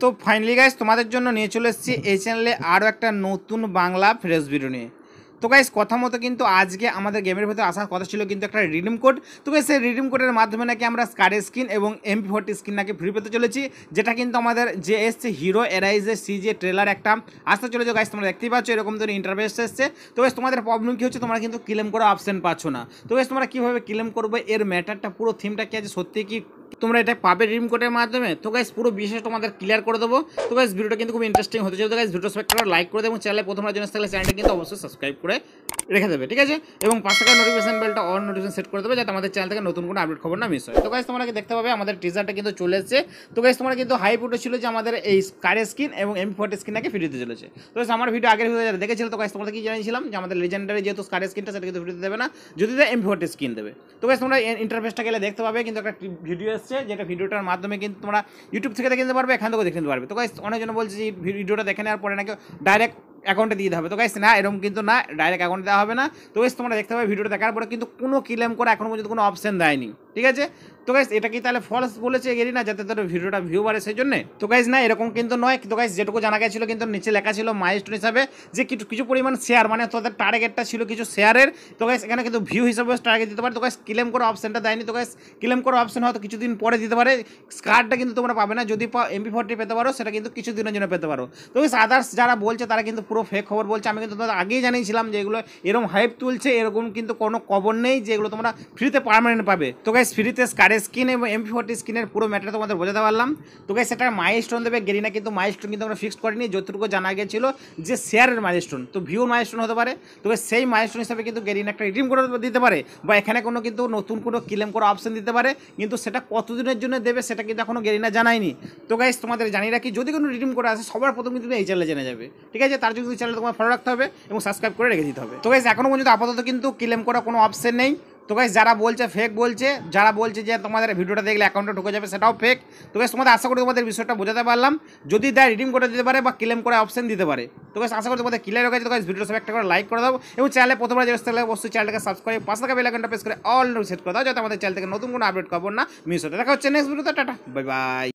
তো finally guys তোমাদের জন্য নিয়ে চলে এসেছি এই চ্যানেলে আরও একটা নতুন বাংলা ফ্রেশ ভিডিও নিয়ে তো গাইজ কথা মতো কিন্তু আজকে আমাদের গেমের ভিতরে আসার কথা ছিল কিন্তু একটা রিডিম কোড তো গাইজ সেই রিডিম কোডের মাধ্যমে নাকি আমরা স্কারের স্কিন এবং এমপি ফোর্টি স্কিন নাকি ফ্রি পেতে চলেছি যেটা কিন্তু আমাদের যে এসছে হিরো এরাইজের সিজে ট্রেলার একটা আসতে চলেছে গাইজ তোমরা দেখতেই পাচ্ছ এরকম ধরনের ইন্টারভেস এসছে তো গাইজ তোমাদের প্রবলেম কী হচ্ছে তোমরা কিন্তু ক্লেম করা অপশান পাচ্ছ না তো গাইজ তোমরা কীভাবে ক্লেম করবে এর ম্যাটারটা পুরো থিমটা কী আছে সত্যি কি তোমরা এটা পাবে রিম কোডের মাধ্যমে তো গাইজ পুরো বিশেষ তোমাদের ক্লিয়ার করে দেবো তো গাইস ভিডিওটা কিন্তু খুব ইন্টারেস্টিং হতে চলবে গাইজ ভিডিও সবাই করে লাইক করে দেবো চ্যানেলে প্রথমবার জন্য থাকলে চ্যানেলটা কিন্তু অবশ্যই সাবস্ক্রাইব করে রেখে দেবে ঠিক আছে এবং পাশে নোটিফিকেশন বেলটা অন নোটিফিকেশন সেট করে দেবে যাতে আমাদের চ্যানেল থেকে নতুন কোনো আপডেট খবর না মিস হয় তো গাইজ তোমরা দেখতে পাবে আমাদের টিজারটা কিন্তু চলে এসেছে তো গাইজ তোমরা কিন্তু হাইপ উঠেছিল যে আমাদের এই কারের স্কিন এবং এম ফোর্টি নাকি ফিরিয়ে চলেছে তো আমার ভিডিও আগের ভিডিও যারা দেখেছিল তো গাইজ তোমরা কি জানিয়েছিলাম যে আমাদের লেজেন্ডারি যেহেতু কারের স্কিনটা সেটা কিন্তু ফিরিয়ে দেবে না যদি এম ফোর্টি স্কিন দেবে তো গাইজ তোমরা ইন্টারফেসটা গেলে দেখতে পাবে কিন্তু একটা ভিডিও এসছে যেটা ভিডিওটার মাধ্যমে কিন্তু তোমরা ইউটিউব থেকে দেখে নিতে পারবে এখান থেকেও দেখে নিতে পারবে তো গাইস অনেকজন বলছে যে ভিডিওটা দেখে নেওয়ার পরে নাকি ডাইরেক্ট অ্যাকাউন্টে দিয়ে হবে তো গাইস না এরকম কিন্তু না ডাইরেক্ট অ্যাকাউন্টে দেওয়া হবে না তো গাইস তোমরা দেখতে পাবে ভিডিওটা দেখার পরে কিন্তু কোনো ক্লেম করা এখনও পর্যন্ত কোনো অপশন দেয়নি ঠিক আছে তো গাইজ এটা কি তাহলে ফলস বলেছে এগেরি না যাতে তোর ভিডিওটা ভিউ বাড়ে সেই জন্যে তো গাইজ না এরকম কিন্তু নয় তো গাইজ যেটুকু জানা গেছিলো কিন্তু নিচে লেখা ছিল মাইলস্টোন হিসাবে যে কিছু কিছু পরিমাণ শেয়ার মানে তোদের টার্গেটটা ছিল কিছু শেয়ারের তো গাইজ এখানে কিন্তু ভিউ হিসাবে টার্গেট দিতে পারে তো গাইজ ক্লেম করার অপশানটা দেয়নি তো গাইজ ক্লেম করার অপশান হয়তো কিছুদিন পরে দিতে পারে স্কারটা কিন্তু তোমরা পাবে না যদি এমপি ফোরটি পেতে পারো সেটা কিন্তু কিছুদিনের জন্য পেতে পারো তো গাইজ আদার্স যারা বলছে তারা কিন্তু পুরো ফেক খবর বলছে আমি কিন্তু তোমাদের আগেই জানিয়েছিলাম যে এগুলো এরকম হাইপ তুলছে এরকম কিন্তু কোনো খবর নেই যেগুলো তোমরা ফ্রিতে পারমানেন্ট পাবে তো গাইজ গাইস ফ্রিতে স্কারের স্কিন এবং এমপি ফোর্টি স্কিনের পুরো ম্যাটারটা তোমাদের বোঝাতে পারলাম তো গাইস এটা মাইলস্টোন দেবে গেরিনা কিন্তু মাইলস্টোন কিন্তু আমরা ফিক্সড করিনি যতটুকু জানা গেছিলো যে শেয়ারের মাইস্টোন তো ভিউর মাইলস্টোন হতে পারে তো সেই মাইস্টোন হিসাবে কিন্তু গেরিনা একটা রিডিম করে দিতে পারে বা এখানে কোনো কিন্তু নতুন কোনো ক্লেম করা অপশন দিতে পারে কিন্তু সেটা কতদিনের জন্য দেবে সেটা কিন্তু এখনও গেরিনা জানায়নি তো গাইস তোমাদের জানি রাখি যদি কোনো রিডিম করে আসে সবার প্রথম কিন্তু তুমি এই চ্যানেলে জেনে যাবে ঠিক আছে তার জন্য চ্যানেল তোমার ফলো রাখতে হবে এবং সাবস্ক্রাইব করে রেখে দিতে হবে তো গাইস এখনও পর্যন্ত আপাতত কিন্তু ক্লেম করা কোনো অপশন নেই তো গাইস যারা বলছে ফেক বলছে যারা বলছে যে তোমাদের ভিডিওটা দেখলে অ্যাকাউন্টে ঢুকে যাবে সেটাও ফেক তো গাইস তোমাদের আশা করি তোমাদের বিষয়টা বোঝাতে পারলাম যদি দেয় রিডিম করে দিতে পারে বা ক্লেম করে অপশন দিতে পারে তো গাইস আশা করি তোমাদের ক্লিয়ার হয়ে গেছে তো গাইস ভিডিও সব একটা করে লাইক করে দাও এবং চ্যানেলে প্রথমবার যেটা থাকলে অবশ্যই চ্যানেলটাকে সাবস্ক্রাইব পাশে থাকা বেল আইকনটা প্রেস করে অল সেট করে দাও যাতে আমাদের চ্যানেল থেকে নতুন কোনো আপডেট খবর না মিস হতে দেখা হচ্ছে নেক্সট ভিডিওতে টাটা বাই বাই